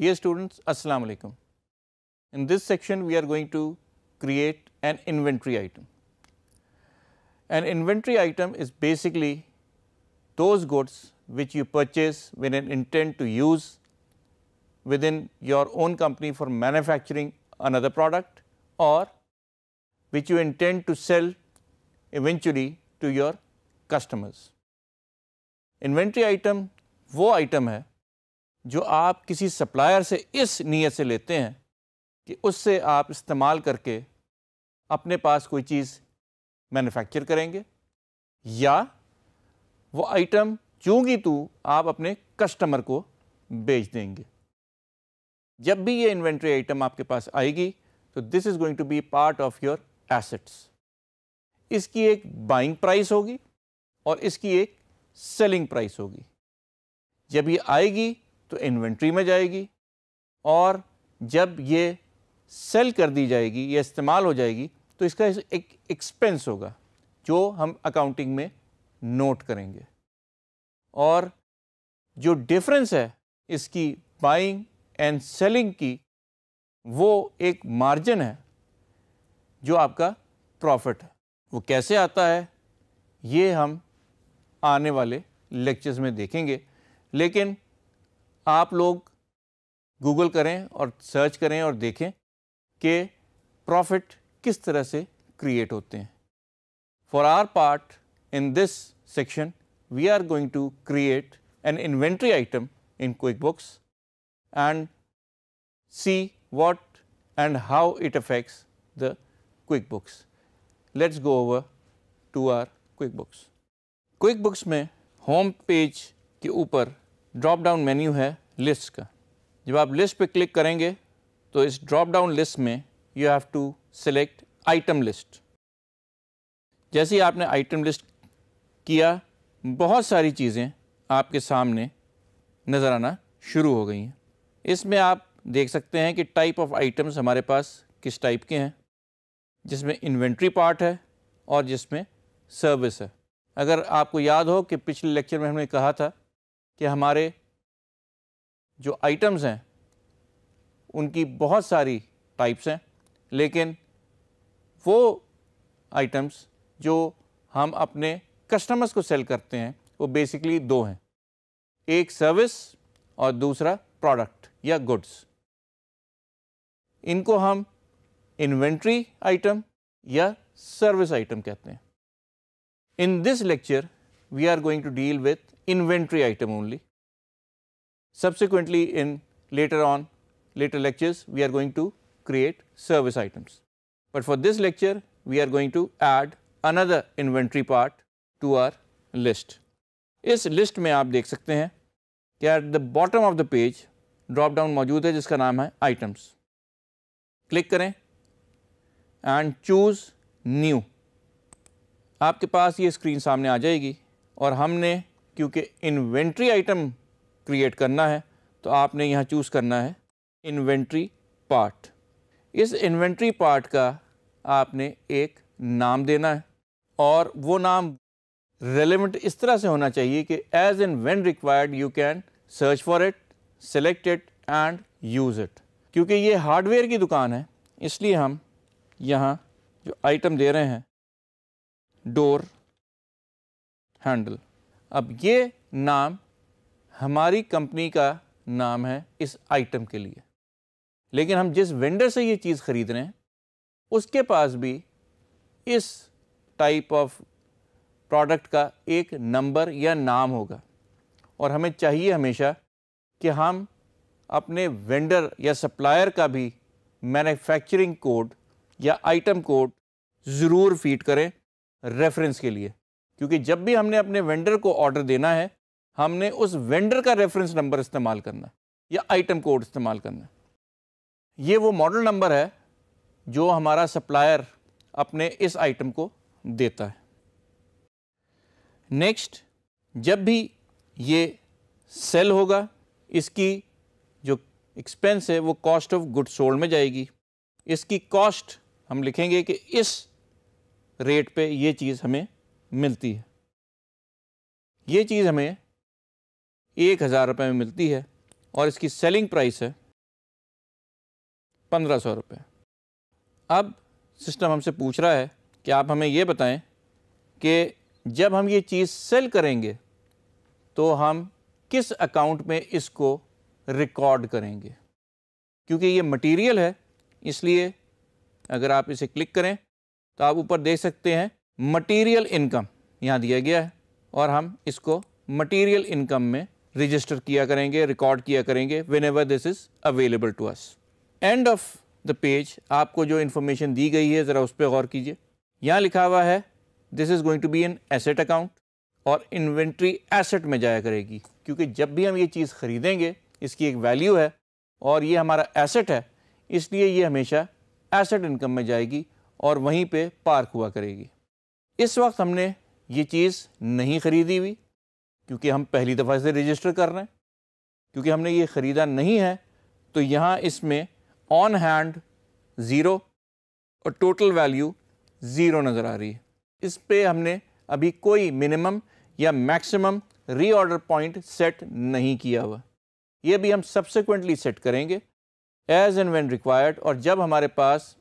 Dear students, Assalamu alaikum. In this section, we are going to create an inventory item. An inventory item is basically those goods which you purchase with an intent to use within your own company for manufacturing another product or which you intend to sell eventually to your customers. Inventory item, वो item है जो आप किसी supplier से इस नीयत से लेते हैं कि उससे आप इस्तेमाल करके अपने पास कोई चीज़ मैन्युफैक्चर करेंगे या वो आइटम चूँगी तो आप अपने कस्टमर को बेच देंगे जब भी ये इन्वेंट्री आइटम आपके पास आएगी तो this is going to be part of your assets इसकी एक बाइंग प्राइस होगी और इसकी एक सेलिंग प्राइस होगी जब ये आएगी तो इन्वेंट्री में जाएगी और जब ये सेल कर दी जाएगी या इस्तेमाल हो जाएगी तो इसका एक एक्सपेंस होगा जो हम अकाउंटिंग में नोट करेंगे और जो डिफरेंस है इसकी बाइंग एंड सेलिंग की वो एक मार्जिन है जो आपका प्रॉफिट है वो कैसे आता है ये हम आने वाले लेक्चर्स में देखेंगे लेकिन आप लोग गूगल करें और सर्च करें और देखें कि प्रॉफिट किस तरह से क्रिएट होते हैं for our part in this section we are going to create an inventory item in QuickBooks and see what and how it affects the QuickBooks let's go over to our QuickBooks QuickBooks में home page के ऊपर drop down menu है list का जब आप list पे click करेंगे तो इस ड्रॉप डाउन लिस्ट में you have to select item list जैसे ही आपने आइटम लिस्ट किया बहुत सारी चीज़ें आपके सामने नज़र आना शुरू हो गई हैं इसमें आप देख सकते हैं कि टाइप ऑफ आइटम्स हमारे पास किस टाइप के हैं जिसमें इन्वेंट्री पार्ट है और जिसमें सर्विस है अगर आपको याद हो कि पिछले लेक्चर में हमने कहा था कि हमारे जो आइटम्स हैं उनकी बहुत सारी टाइप्स हैं लेकिन वो आइटम्स जो हम अपने कस्टमर्स को सेल करते हैं वो बेसिकली दो हैं एक सर्विस और दूसरा प्रोडक्ट या गुड्स इनको हम इन्वेंट्री आइटम या सर्विस आइटम कहते हैं in this lecture we are going to deal with inventory item only. Subsequently, in later on later lectures, we are going to create service items. But for this lecture, we are going to add another inventory part to our list. इस list में आप देख सकते हैं कि at the bottom of the page, drop down मौजूद है जिसका नाम है items. Click करें and choose new. आपके पास ये screen सामने आ जाएगी और हमने क्योंकि इन्वेंट्री आइटम क्रिएट करना है तो आपने यहाँ चूज़ करना है इन्वेंट्री पार्ट इस इन्वेंट्री पार्ट का आपने एक नाम देना है और वो नाम रेलिवेंट इस तरह से होना चाहिए कि as in when required you can search for it select it and use it क्योंकि ये हार्डवेयर की दुकान है इसलिए हम यहाँ जो आइटम दे रहे हैं डोर हैंडल अब ये नाम हमारी कंपनी का नाम है इस आइटम के लिए लेकिन हम जिस वेंडर से ये चीज़ ख़रीद रहे हैं उसके पास भी इस टाइप ऑफ प्रोडक्ट का एक नंबर या नाम होगा और हमें चाहिए हमेशा कि हम अपने वेंडर या सप्लायर का भी मैन्युफैक्चरिंग कोड या आइटम कोड ज़रूर फीड करें रेफरेंस के लिए क्योंकि जब भी हमने अपने वेंडर को ऑर्डर देना है हमने उस वेंडर का रेफरेंस नंबर इस्तेमाल करना या आइटम कोड इस्तेमाल करना ये वो मॉडल नंबर है जो हमारा सप्लायर अपने इस आइटम को देता है नेक्स्ट जब भी ये सेल होगा इसकी जो एक्सपेंस है वो कॉस्ट ऑफ गुड सोल्ड में जाएगी इसकी कॉस्ट हम लिखेंगे कि इस रेट पे ये चीज़ हमें मिलती है ये चीज़ हमें एक हज़ार रुपये में मिलती है और इसकी सेलिंग प्राइस है पंद्रह सौ रुपये अब सिस्टम हमसे पूछ रहा है कि आप हमें ये बताएं कि जब हम ये चीज़ सेल करेंगे तो हम किस अकाउंट में इसको रिकॉर्ड करेंगे क्योंकि ये मटेरियल है इसलिए अगर आप इसे क्लिक करें तो आप ऊपर देख सकते हैं मटेरियल इनकम यहाँ दिया गया है और हम इसको मटेरियल इनकम में रजिस्टर किया करेंगे रिकॉर्ड किया करेंगे whenever this is available to us end of the page आपको जो इन्फॉर्मेशन दी गई है ज़रा उस पर गौर कीजिए यहाँ लिखा हुआ है this is going to be an asset account और इन्वेंट्री एसेट में जाया करेगी क्योंकि जब भी हम ये चीज़ ख़रीदेंगे इसकी एक वैल्यू है और ये हमारा एसेट है इसलिए ये हमेशा एसेट इनकम में जाएगी और वहीं पे पार्क हुआ करेगी इस वक्त हमने ये चीज़ नहीं ख़रीदी हुई क्योंकि हम पहली दफ़ा इसे रजिस्टर कर रहे हैं क्योंकि हमने ये ख़रीदा नहीं है तो यहाँ इसमें ऑन हैंड ज़ीरो और टोटल वैल्यू ज़ीरो नज़र आ रही है इस पर हमने अभी कोई मिनिमम या मैक्सिमम रीऑर्डर पॉइंट सेट नहीं किया हुआ ये भी हम सब्सिक्वेंटली सेट करेंगे एज एंड वेन रिक्वायर्ड और जब हमारे पास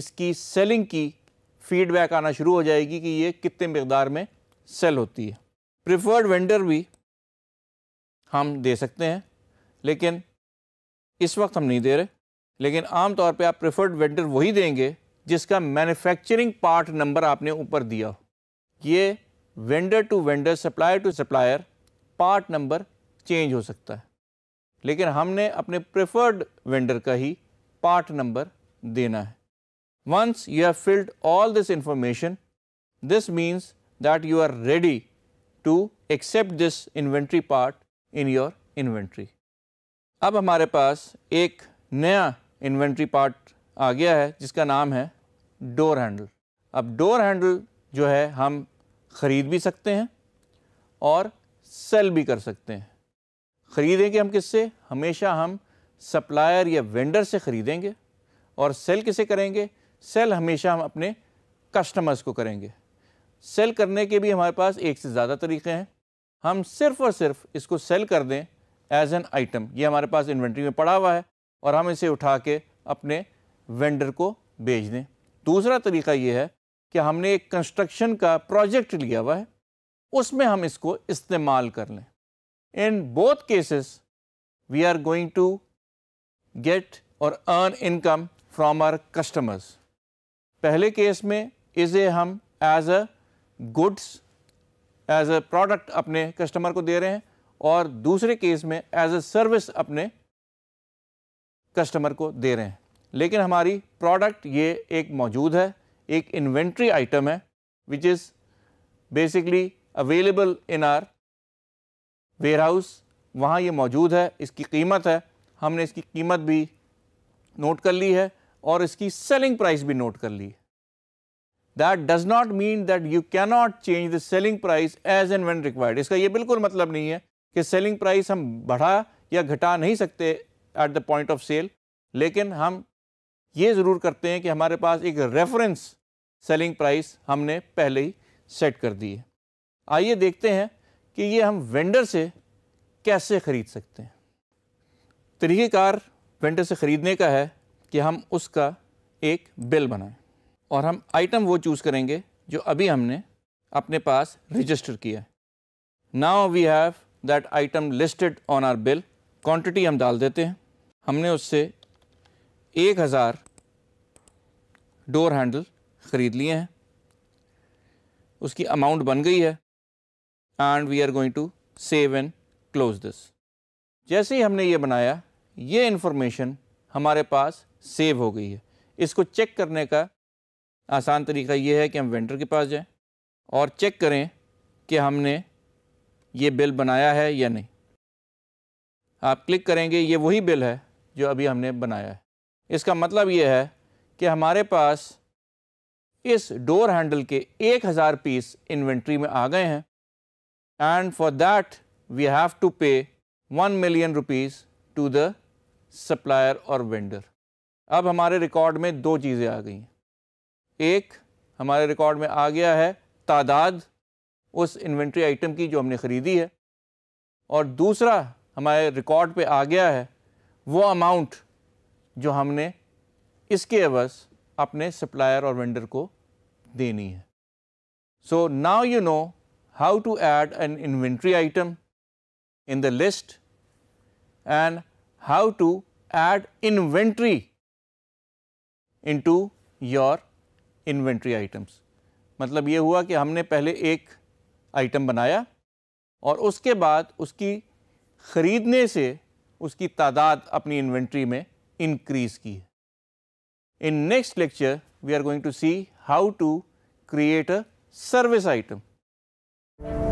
इसकी सेलिंग की फीडबैक आना शुरू हो जाएगी कि ये कितने मकदार में सेल होती है प्रिफर्ड वेंडर भी हम दे सकते हैं लेकिन इस वक्त हम नहीं दे रहे लेकिन आम तौर पे आप प्रिफर्ड वेंडर वही देंगे जिसका मैन्युफैक्चरिंग पार्ट नंबर आपने ऊपर दिया हो ये vendor to vendor supplier to supplier part number change हो सकता है लेकिन हमने अपने प्रिफर्ड वेंडर का ही पार्ट नंबर देना है Once you have filled all this information, this means that you are ready to accept this inventory part in your inventory. अब हमारे पास एक नया इन्वेंट्री पार्ट आ गया है जिसका नाम है डोर हैंडल अब डोर हैंडल जो है हम ख़रीद भी सकते हैं और सेल भी कर सकते हैं ख़रीदेंगे हम किससे हमेशा हम सप्लायर या वेंडर से ख़रीदेंगे और सेल किसे करेंगे सेल हमेशा हम अपने कस्टमर्स को करेंगे सेल करने के भी हमारे पास एक से ज़्यादा तरीके हैं हम सिर्फ और सिर्फ इसको सेल कर दें एज एन आइटम ये हमारे पास इन्वेंट्री में पड़ा हुआ है और हम इसे उठा के अपने वेंडर को भेज दें दूसरा तरीका ये है कि हमने एक कंस्ट्रक्शन का प्रोजेक्ट लिया हुआ है उसमें हम इसको इस्तेमाल कर लें in both cases we are going to get और earn income from our customers पहले केस में इसे हम as a goods as a product अपने कस्टमर को दे रहे हैं और दूसरे केस में एज अ सर्विस अपने कस्टमर को दे रहे हैं लेकिन हमारी प्रोडक्ट ये एक मौजूद है एक इन्वेंट्री आइटम है which is basically available in our warehouse वहाँ ये मौजूद है इसकी कीमत है हमने इसकी कीमत भी नोट कर ली है और इसकी सेलिंग प्राइस भी नोट कर ली that does not mean that you cannot change the selling price as and when required इसका ये बिल्कुल मतलब नहीं है कि सेलिंग प्राइस हम बढ़ा या घटा नहीं सकते at the point of sale लेकिन हम ये ज़रूर करते हैं कि हमारे पास एक रेफरेंस सेलिंग प्राइस हमने पहले ही सेट कर दी है आइए देखते हैं कि ये हम वेंडर से कैसे ख़रीद सकते हैं तरीक़ेकार वेंडर से ख़रीदने का है कि हम उसका एक बिल बनाएं और हम आइटम वो चूज़ करेंगे जो अभी हमने अपने पास रजिस्टर किया है now we have that item listed on our bill quantity हम डाल देते हैं हमने उससे एक हज़ार डोर हैंडल ख़रीद लिए हैं उसकी अमाउंट बन गई है and we are going to save and close this जैसे ही हमने ये बनाया ये इन्फॉर्मेशन हमारे पास सेव हो गई है इसको चेक करने का आसान तरीका ये है कि हम वेंडर के पास जाएं और चेक करें कि हमने ये बिल बनाया है या नहीं आप क्लिक करेंगे ये वही बिल है जो अभी हमने बनाया है इसका मतलब ये है कि हमारे पास इस डोर हैंडल के एक हज़ार पीस इन्वेंट्री में आ गए हैं and for that we have to pay one million rupees to the supplier और वेंडर अब हमारे रिकॉर्ड में दो चीज़ें आ गई एक हमारे रिकॉर्ड में आ गया है तादाद उस इन्वेंट्री आइटम की जो हमने ख़रीदी है और दूसरा हमारे रिकॉर्ड पे आ गया है वो अमाउंट जो हमने इसके अवस अपने सप्लायर और वेंडर को देनी है so now you know how to add an inventory item in the list and how to add inventory to your inventory items मतलब ये हुआ कि हमने पहले एक आइटम बनाया और उसके बाद उसकी ख़रीदने से उसकी तादाद अपनी इन्वेंट्री में इंक्रीज़ की है in next lecture we are going to see how to service item Thank you.